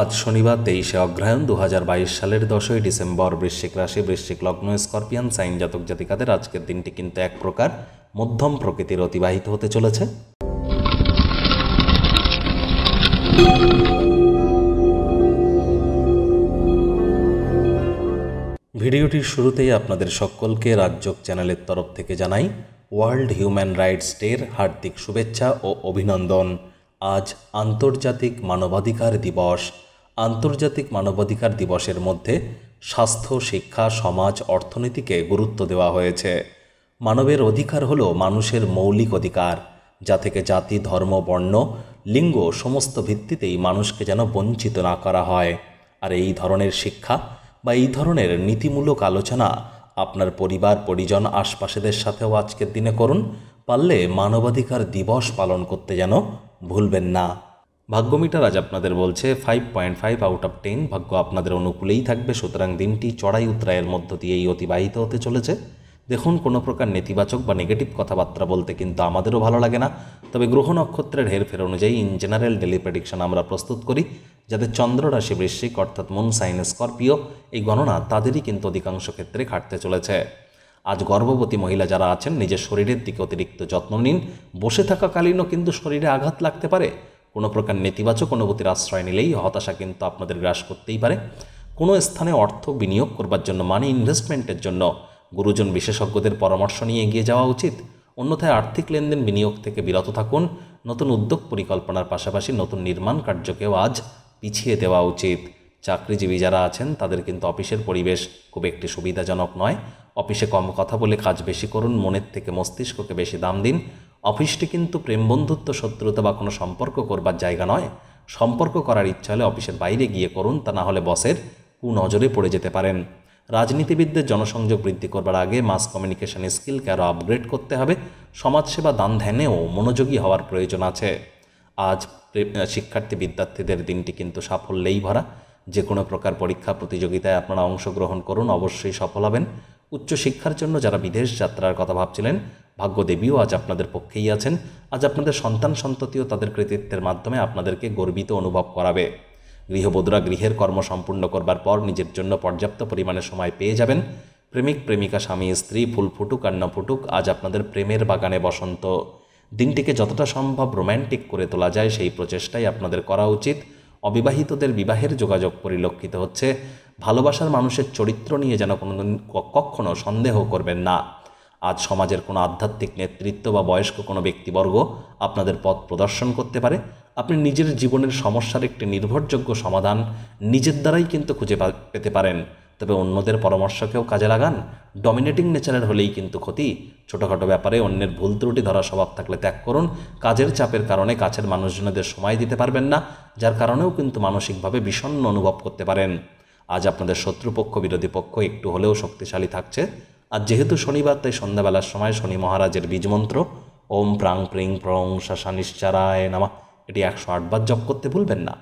আজ শনিবার তেইশে অগ্রহায়ণ দু সালের দশই ডিসেম্বর বৃশ্চিক রাশি বৃশ্চিক লগ্ন স্করপিয়ান সাইন জাতক জাতিকাদের আজকের দিনটি কিন্তু এক প্রকার মধ্যম প্রকৃতির অতিবাহিত হতে চলেছে ভিডিওটির শুরুতেই আপনাদের সকলকে রাজ্যক চ্যানেলের তরফ থেকে জানাই ওয়ার্ল্ড হিউম্যান রাইটস ডের হার্দিক শুভেচ্ছা ও অভিনন্দন আজ আন্তর্জাতিক মানবাধিকার দিবস আন্তর্জাতিক মানবাধিকার দিবসের মধ্যে স্বাস্থ্য শিক্ষা সমাজ অর্থনীতিকে গুরুত্ব দেওয়া হয়েছে মানবের অধিকার হল মানুষের মৌলিক অধিকার যা থেকে জাতি ধর্ম বর্ণ লিঙ্গ সমস্ত ভিত্তিতেই মানুষকে যেন বঞ্চিত না করা হয় আর এই ধরনের শিক্ষা বা এই ধরনের নীতিমূলক আলোচনা আপনার পরিবার পরিজন আশপাশেদের সাথেও আজকের দিনে করুন পারলে মানবাধিকার দিবস পালন করতে যেন ভুলবেন না ভাগ্যমিটার আজ আপনাদের বলছে five point five out of ten ভাগ্য আপনাদের অনুকূলেই থাকবে সুতরাং দিনটি চড়াই উত্তরায়ের মধ্য দিয়েই অতিবাহিত হতে চলেছে দেখুন কোনো প্রকার নেতিবাচক বা নেগেটিভ কথাবার্তা বলতে কিন্তু আমাদেরও ভালো লাগে না তবে গ্রহ নক্ষত্রের হেরফের অনুযায়ী ইন জেনারেল ডেলি প্রেডিকশন আমরা প্রস্তুত করি যাদের চন্দ্র রাশি বৃশ্চিক অর্থাৎ মুন সাইন স্করপিও এই গণনা তাদেরই কিন্তু অধিকাংশ ক্ষেত্রে খাটতে চলেছে আজ গর্ভবতী মহিলা যারা আছেন নিজের শরীরের দিকে অতিরিক্ত যত্ন নিন বসে থাকাকালীনও কিন্তু শরীরে আঘাত লাগতে পারে কোনো প্রকার নেতিবাচক অনুভূতির আশ্রয় নিলেই হতাশা কিন্তু আপনাদের গ্রাস করতেই পারে কোনো স্থানে অর্থ বিনিয়োগ করবার জন্য মানি ইনভেস্টমেন্টের জন্য গুরুজন বিশেষজ্ঞদের পরামর্শ নিয়ে এগিয়ে যাওয়া উচিত অন্যথায় আর্থিক লেনদেন বিনিয়োগ থেকে বিরত থাকুন নতুন উদ্যোগ পরিকল্পনার পাশাপাশি নতুন নির্মাণ কার্যকেও আজ পিছিয়ে দেওয়া উচিত চাকরিজীবী যারা আছেন তাদের কিন্তু অফিসের পরিবেশ খুব একটি সুবিধাজনক নয় অফিসে কম কথা বলে কাজ বেশি করুন মনের থেকে মস্তিষ্ককে বেশি দাম দিন অফিসটি কিন্তু প্রেম বন্ধুত্ব শত্রুতা বা কোনো সম্পর্ক করবার জায়গা নয় সম্পর্ক করার ইচ্ছা হলে অফিসের বাইরে গিয়ে করুন তা না হলে বসের কুনজরে পড়ে যেতে পারেন রাজনীতিবিদদের জনসংযোগ বৃদ্ধি করবার আগে মাস কমিউনিকেশন স্কিলকে আরও আপগ্রেড করতে হবে সমাজসেবা দান ধ্যানেও মনোযোগী হওয়ার প্রয়োজন আছে আজ শিক্ষার্থী বিদ্যার্থীদের দিনটি কিন্তু সাফল্যেই ভরা যে কোনো প্রকার পরীক্ষা প্রতিযোগিতায় আপনারা অংশগ্রহণ করুন অবশ্যই সফল হবেন উচ্চশিক্ষার জন্য যারা বিদেশ যাত্রার কথা ভাবছিলেন ভাগ্যদেবীও আজ আপনাদের পক্ষেই আছেন আজ আপনাদের সন্তান সন্ততিও তাদের কৃতিত্বের মাধ্যমে আপনাদেরকে গর্বিত অনুভব করাবে গৃহবধূরা গৃহের কর্ম সম্পূর্ণ করবার পর নিজের জন্য পর্যাপ্ত পরিমাণে সময় পেয়ে যাবেন প্রেমিক প্রেমিকা স্বামী স্ত্রী ফুল ফুটুক আর ফুটুক আজ আপনাদের প্রেমের বাগানে বসন্ত দিনটিকে যতটা সম্ভব রোম্যান্টিক করে তোলা যায় সেই প্রচেষ্টাই আপনাদের করা উচিত অবিবাহিতদের বিবাহের যোগাযোগ পরিলক্ষিত হচ্ছে ভালোবাসার মানুষের চরিত্র নিয়ে যেন কোনোদিন কখনও সন্দেহ করবেন না আজ সমাজের কোনো আধ্যাত্মিক নেতৃত্ব বা বয়স্ক কোনো ব্যক্তিবর্গ আপনাদের পথ প্রদর্শন করতে পারে আপনি নিজের জীবনের সমস্যার একটি নির্ভরযোগ্য সমাধান নিজের দ্বারাই কিন্তু খুঁজে পেতে পারেন তবে অন্যদের পরামর্শকেও কাজে লাগান ডমিনেটিং নেচারের হলেই কিন্তু ক্ষতি ছোটোখাটো ব্যাপারে অন্যের ভুল ত্রুটি ধরা স্বভাব থাকলে ত্যাগ করুন কাজের চাপের কারণে কাছের মানুষজনদের সময় দিতে পারবেন না যার কারণেও কিন্তু মানসিকভাবে বিষণ্ন অনুভব করতে পারেন আজ আপনাদের শত্রুপক্ষ বিরোধী পক্ষ একটু হলেও শক্তিশালী থাকছে আর যেহেতু শনিবার তাই সন্ধ্যাবেলার সময় শনি মহারাজের বীজমন্ত্র ওম প্রাং প্রিং প্রং শাসা নিশ্চারায় নামা এটি একশো আটবার জপ করতে ভুলবেন না